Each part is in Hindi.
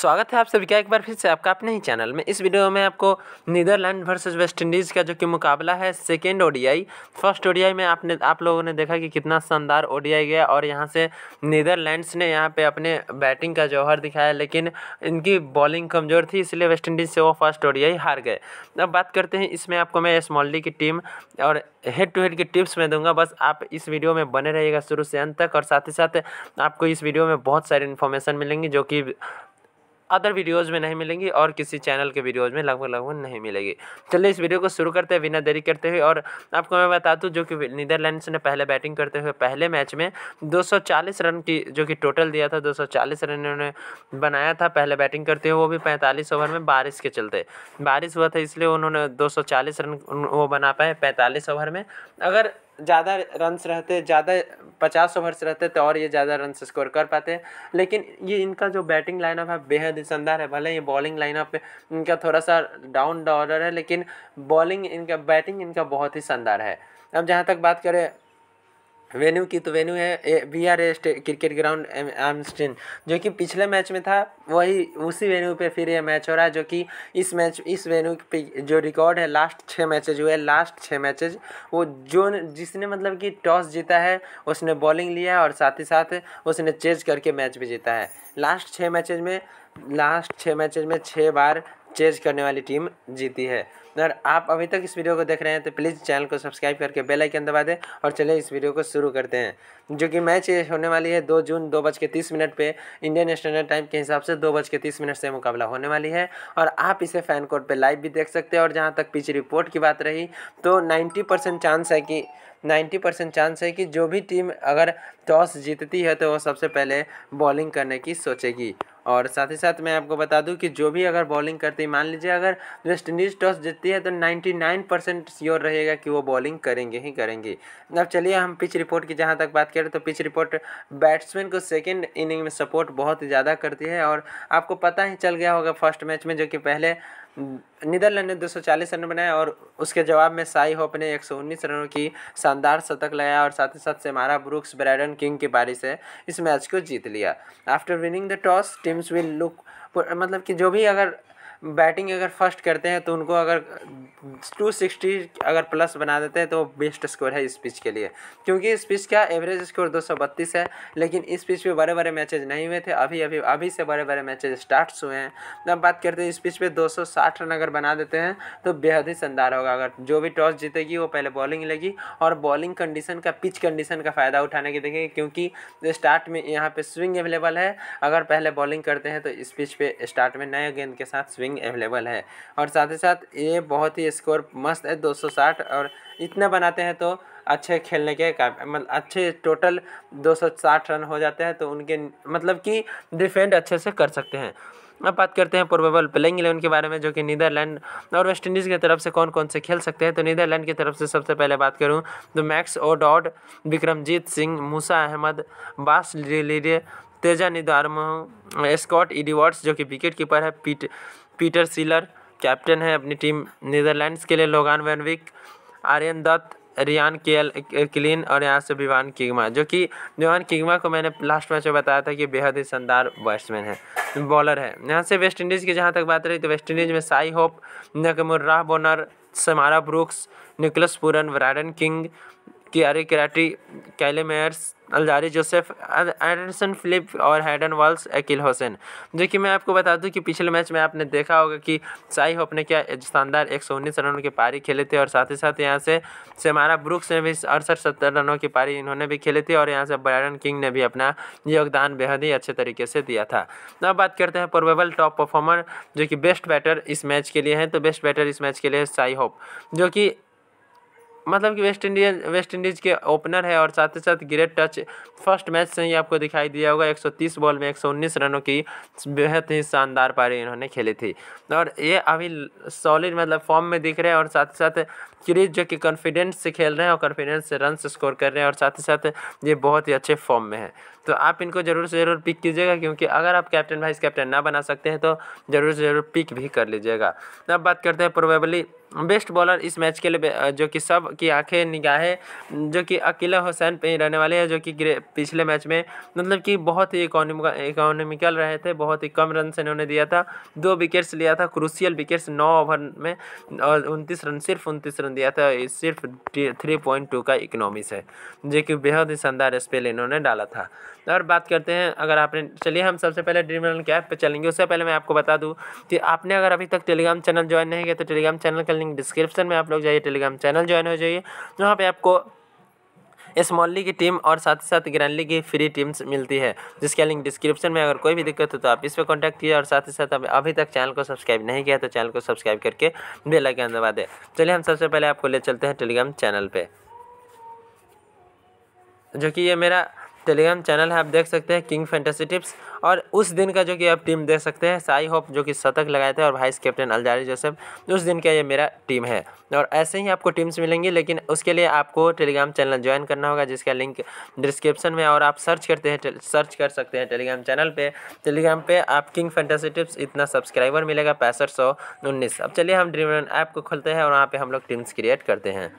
स्वागत है आप सभी का एक बार फिर से आपका अपने ही चैनल में इस वीडियो में आपको नीदरलैंड वर्सेस वेस्ट इंडीज़ का जो कि मुकाबला है सेकेंड ओडीआई फर्स्ट ओडीआई में आपने आप लोगों ने देखा कि कितना शानदार ओडीआई गया और यहाँ से नीदरलैंड्स ने यहाँ पे अपने बैटिंग का जौहर दिखाया लेकिन इनकी बॉलिंग कमज़ोर थी इसलिए वेस्ट इंडीज़ से वो फर्स्ट ओडीआई हार गए अब बात करते हैं इसमें आपको मैं स्मॉलडी की टीम और हेड टू हेड की टिप्स मैं दूंगा बस आप इस वीडियो में बने रहिएगा शुरू से अंत तक और साथ ही साथ आपको इस वीडियो में बहुत सारी इन्फॉर्मेशन मिलेंगी जो कि अदर वीडियोज़ में नहीं मिलेंगी और किसी चैनल के वीडियोज़ में लगभग लगभग नहीं मिलेगी चलिए इस वीडियो को शुरू करते हैं बिना देरी करते हुए और आपको मैं बता दूँ जो कि नीदरलैंड्स ने पहले बैटिंग करते हुए पहले मैच में दो रन की जो कि टोटल दिया था दो रन इन्होंने बनाया था पहले बैटिंग करते हुए वो भी पैंतालीस ओवर में बारिश के चलते बारिश हुआ था इसलिए उन्होंने दो रन वो बना पाए पैंतालीस ओवर में अगर ज़्यादा रन्स रहते ज़्यादा पचास ओवर्स रहते तो और ये ज़्यादा रन स्कोर कर पाते लेकिन ये इनका जो बैटिंग लाइनअप है बेहद ही शानदार है भले ये बॉलिंग लाइनअप इनका थोड़ा सा डाउन डॉलर है लेकिन बॉलिंग इनका बैटिंग इनका बहुत ही शानदार है अब जहाँ तक बात करें वेन्यू की तो वेन्यू है B R A cricket ground Amstelveen जो कि पिछले मैच में था वही उसी वेन्यू पे फिर ये मैच हो रहा है जो कि इस मैच इस वेन्यू पे जो रिकॉर्ड है लास्ट छः मैचेज हुए लास्ट छः मैचेज वो जो जिसने मतलब कि टॉस जीता है उसने बॉलिंग लिया है और साथ ही साथ उसने चेज करके मैच भी जीता है लास्ट छः मैचेज में लास्ट छः मैचेज में छः बार चेज करने वाली टीम जीती है अगर आप अभी तक इस वीडियो को देख रहे हैं तो प्लीज़ चैनल को सब्सक्राइब करके बेल आइकन दबा दें और चलिए इस वीडियो को शुरू करते हैं जो कि मैच होने वाली है दो जून दो बज के तीस मिनट पर इंडियन स्टैंडर्ड टाइम के हिसाब से दो बज के तीस मिनट से मुकाबला होने वाली है और आप इसे फैन कोड पर लाइव भी देख सकते हैं और जहाँ तक पिच रिपोर्ट की बात रही तो नाइन्टी चांस है कि नाइन्टी परसेंट चांस है कि जो भी टीम अगर टॉस जीतती है तो वो सबसे पहले बॉलिंग करने की सोचेगी और साथ ही साथ मैं आपको बता दूं कि जो भी अगर बॉलिंग करती मान लीजिए अगर वेस्ट इंडीज़ टॉस जीत मिलती है तो 99 परसेंट श्योर रहेगा कि वो बॉलिंग करेंगे ही करेंगे अब चलिए हम पिच रिपोर्ट की जहाँ तक बात करें तो पिच रिपोर्ट बैट्समैन को सेकेंड इनिंग में सपोर्ट बहुत ज़्यादा करती है और आपको पता ही चल गया होगा फर्स्ट मैच में जो कि पहले नीदरलैंड ने 240 रन बनाए और उसके जवाब में साई होप ने 119 रनों की शानदार शतक लगाया और साथ ही साथ सेमारा ब्रुक्स ब्रैडन किंग की बारी से इस मैच को जीत लिया after winning the toss teams will look मतलब कि जो भी अगर बैटिंग अगर फर्स्ट करते हैं तो उनको अगर 260 अगर प्लस बना देते हैं तो बेस्ट स्कोर है इस पिच के लिए क्योंकि इस पिच का एवरेज स्कोर बत्तीस है लेकिन इस पिच पे बड़े बड़े मैचेज नहीं हुए थे अभी अभी अभी से बड़े बड़े मैचेज स्टार्ट्स हुए हैं अब बात करते हैं इस पिच पे 260 रन अगर बना देते हैं तो बेहद ही शानदार होगा अगर जो भी टॉस जीतेगी वो पहले बॉलिंग लेगी और बॉलिंग कंडीशन का पिच कंडीशन का फ़ायदा उठाने की देखेंगे क्योंकि स्टार्ट में यहाँ पर स्विंग अवेलेबल है अगर पहले बॉलिंग करते हैं तो इस पिच पर स्टार्ट में नए गेंद के साथ स्विंग स्कोरिंग अवेलेबल है और साथ ही साथ ये बहुत ही स्कोर मस्त है 260 और इतना बनाते हैं तो अच्छे खेलने के मतलब अच्छे टोटल 260 रन हो जाते हैं तो उनके मतलब कि डिफेंड अच्छे से कर सकते हैं अब बात करते हैं प्रोबेबल प्लेइंग इलेवन के बारे में जो कि नीदरलैंड और वेस्ट इंडीज़ की तरफ से कौन कौन से खेल सकते हैं तो नीदरलैंड की तरफ से सबसे पहले बात करूं तो Max O'Dowd Vikramjit Singh Musa Ahmed Bas Leede Teja Nidamanuru Scott Edwards जो कि विकेट कीपर है पीट पीटर सीलर कैप्टन है अपनी टीम नीदरलैंड्स के लिए Logan van Beek Aryan Dutt Ryan केल क्लीन और यहाँ से विवान किगमा जो कि विवान किगमा को मैंने लास्ट मैच में बताया था कि बेहद ही शानदार बैट्समैन है बॉलर है यहाँ से वेस्ट इंडीज़ की जहाँ तक बात रही तो वेस्ट इंडीज़ में Shai Hope Nkrumah Bonner Shamarh Brooks Nicholas Pooran Brandon King Keacy Carty Kyle Mayers Alzarri Joseph Anderson Phillip और हैडन वाल्स अकील हुसैन जो कि मैं आपको बता दूं कि पिछले मैच में आपने देखा होगा कि साई होप ने क्या शानदार एक सौ उन्नीस रनों की पारी खेले थे और साथ ही साथ यहाँ से सेमारा ब्रुक्स ने भी अड़सठ सत्तर रनों की पारी इन्होंने भी खेली थी और यहाँ से ब्रायडन किंग ने भी अपना योगदान बेहद ही अच्छे तरीके से दिया था अब बात करते हैं प्रोबेबल टॉप परफॉर्मर जो कि बेस्ट बैटर इस मैच के लिए हैं तो बेस्ट बैटर इस मैच के लिए साई होप जो कि मतलब कि वेस्ट इंडियन वेस्ट इंडीज़ के ओपनर है और साथ ही साथ ग्रेट टच फर्स्ट मैच से ही आपको दिखाई दिया होगा 130 बॉल में 119 रनों की बेहद ही शानदार पारी इन्होंने खेली थी और ये अभी सॉलिड मतलब फॉर्म में दिख रहे हैं और साथ ही साथ क्रीज जो कि कॉन्फिडेंस से खेल रहे हैं और कॉन्फिडेंस से रन स्कोर कर रहे हैं और साथ ही साथ ये बहुत ही अच्छे फॉर्म में है तो आप इनको ज़रूर से ज़रूर पिक कीजिएगा क्योंकि अगर आप कैप्टन वाइस कैप्टन ना बना सकते हैं तो ज़रूर से ज़रूर पिक भी कर लीजिएगा अब बात करते हैं प्रोबेबली बेस्ट बॉलर इस मैच के लिए जो कि सब की आंखें निगाहें जो कि अकीला हुसैन पे रहने वाले हैं जो कि पिछले मैच में मतलब कि बहुत ही इकोनॉमिकल रहे थे बहुत ही कम रन से इन्होंने दिया था दो विकेट्स लिया था क्रूसियल विकेट्स नौ ओवर में और उनतीस रन सिर्फ उनतीस रन दिया था सिर्फ थ्री पॉइंट टू का इकोनॉमिक है जो कि बेहद ही शानदार स्पेल इन्होंने डाला था और बात करते हैं अगर आपने चलिए हम सबसे पहले ड्रीम इलेवन कैप पर चलेंगे उससे पहले मैं आपको बता दूँ कि आपने अगर अभी तक टेलीग्राम चैनल ज्वाइन नहीं किया तो टेलीग्राम चैनल का लिंक डिस्क्रिप्शन में आप लोग जाइए टेलीग्राम चैनल ज्वाइन हो जाइए वहाँ पर आपको इस लीग की टीम और साथ ही साथ ग्रैंडली की फ्री टीम्स मिलती है जिसका लिंक डिस्क्रिप्शन में अगर कोई भी दिक्कत हो तो आप इस पर कॉन्टैक्ट कीजिए और साथ ही साथ अभी तक चैनल को सब्सक्राइब नहीं किया तो चैनल को सब्सक्राइब करके बेल आइकन दबा दें चलिए हम सबसे पहले आपको ले चलते हैं टेलीग्राम चैनल पर जो कि ये मेरा टेलीग्राम चैनल है आप देख सकते हैं किंग फैंटेसी टिप्स और उस दिन का जो कि आप टीम देख सकते हैं साई होप जो कि शतक लगाए थे और वाइस कैप्टन अलजारी जोसेफ उस दिन का ये मेरा टीम है और ऐसे ही आपको टीम्स मिलेंगी लेकिन उसके लिए आपको टेलीग्राम चैनल ज्वाइन करना होगा जिसका लिंक डिस्क्रिप्शन में और आप सर्च करते हैं सर्च कर सकते हैं टेलीग्राम चैनल पर टेलीग्राम पर आप किंग फैंटेसी टिप्स इतना सब्सक्राइबर मिलेगा पैंसठ अब चलिए हम ड्रीम ऐप को खोलते हैं और वहाँ पर हम लोग टीम्स क्रिएट करते हैं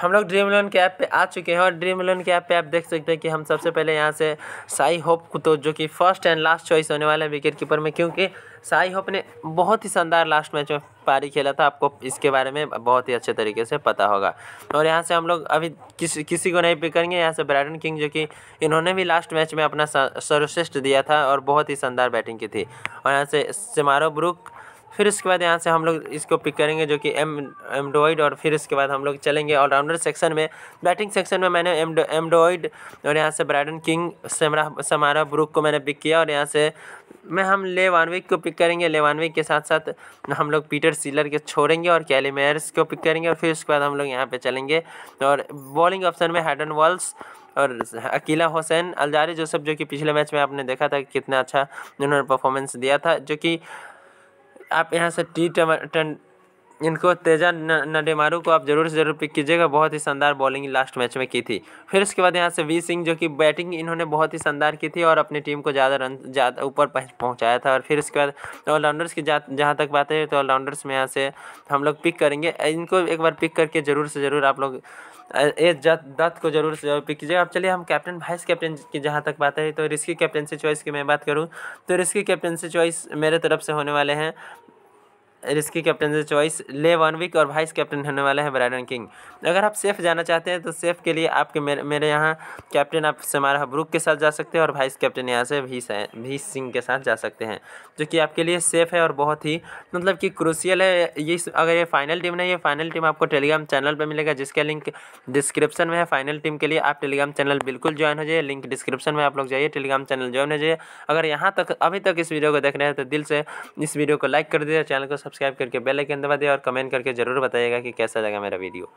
हम लोग ड्रीम इलेवन के ऐप पे आ चुके हैं और ड्रीम इलेवन के ऐप पे आप देख सकते हैं कि हम सबसे पहले यहाँ से साई होप को तो जो कि फर्स्ट एंड लास्ट चॉइस होने वाला है विकेट कीपर में क्योंकि साई होप ने बहुत ही शानदार लास्ट मैच में पारी खेला था आपको इसके बारे में बहुत ही अच्छे तरीके से पता होगा और यहाँ से हम लोग अभी किसी किसी को नहीं पिक करेंगे यहाँ से ब्राइडन किंग जो कि इन्होंने भी लास्ट मैच में अपना सर्वश्रेष्ठ दिया था और बहुत ही शानदार बैटिंग की थी और यहाँ से सेमारो ब्रुक फिर उसके बाद यहाँ से हम लोग इसको पिक करेंगे जो कि एम एमडोइड और फिर उसके बाद हम लोग चलेंगे ऑलराउंडर सेक्शन में बैटिंग सेक्शन में मैंने एम एमडोइड और यहाँ से Brandon King Shamarh Shamarh Brook को मैंने पिक किया और यहाँ से मैं हम लेवानविक को पिक करेंगे लेवानविक के साथ साथ हम लोग पीटर सीलर के छोड़ेंगे और कैलीमेयर्स को पिक करेंगे और फिर उसके बाद हम लोग यहाँ पर चलेंगे और बॉलिंग ऑप्शन में हैडन वॉल्स और अकीला हुसैन अलजारी सब जो कि पिछले मैच में आपने देखा था कितना अच्छा उन्होंने परफॉर्मेंस दिया था जो कि आप यहाँ से टी टमा टन इनको तेजा नडेमारू को आप जरूर से जरूर पिक कीजिएगा बहुत ही शानदार बॉलिंग लास्ट मैच में की थी फिर उसके बाद यहाँ से वी सिंह जो कि बैटिंग इन्होंने बहुत ही शानदार की थी और अपनी टीम को ज़्यादा रन ज़्यादा ऊपर पहुँचाया था और फिर उसके बाद ऑलराउंडर्स की जहाँ तक बात है तो ऑलराउंडर्स में यहाँ से हम लोग पिक करेंगे इनको एक बार पिक करके ज़रूर से ज़रूर आप लोग ए दत्त को जरूर से जरूर पिक कीजिएगा अब चलिए हम कैप्टन वाइस कैप्टन की जहाँ तक बात है तो रिस्की कैप्टनसी चॉइस की मैं बात करूँ तो रिस्की कैप्टनसी चॉइस मेरे तरफ से होने वाले हैं रिस्की कैप्टन से चॉइस ले वन विक और वाइस कैप्टन होने वाले हैं ब्रायडन किंग अगर आप सेफ जाना चाहते हैं तो सेफ के लिए आपके मेरे मेरे यहाँ कैप्टन आप समारा ब्रुक के साथ जा सकते हैं और वाइस कैप्टन यहाँ से भी भी सिंह के साथ जा सकते हैं जो कि आपके लिए सेफ़ है और बहुत ही मतलब कि क्रूसियल है ये अगर ये फाइनल टीम नहीं ये फाइनल टीम आपको टेलीग्राम चैनल पर मिलेगा जिसका लिंक डिस्क्रिप्शन में है फाइनल टीम के लिए आप टेलीग्राम चैनल बिल्कुल ज्वाइन हो जाइए लिंक डिस्क्रिप्शन में आप लोग जाइए टेलीग्राम चैनल ज्वाइन हो जाइए अगर यहाँ तक अभी तक इस वीडियो को देख रहे हैं तो दिल से इस वीडियो को लाइक कर दीजिए चैनल को सब्सक्राइब करके बेल आइकन दबा दें और कमेंट करके ज़रूर बताइएगा कि कैसा लगा मेरा वीडियो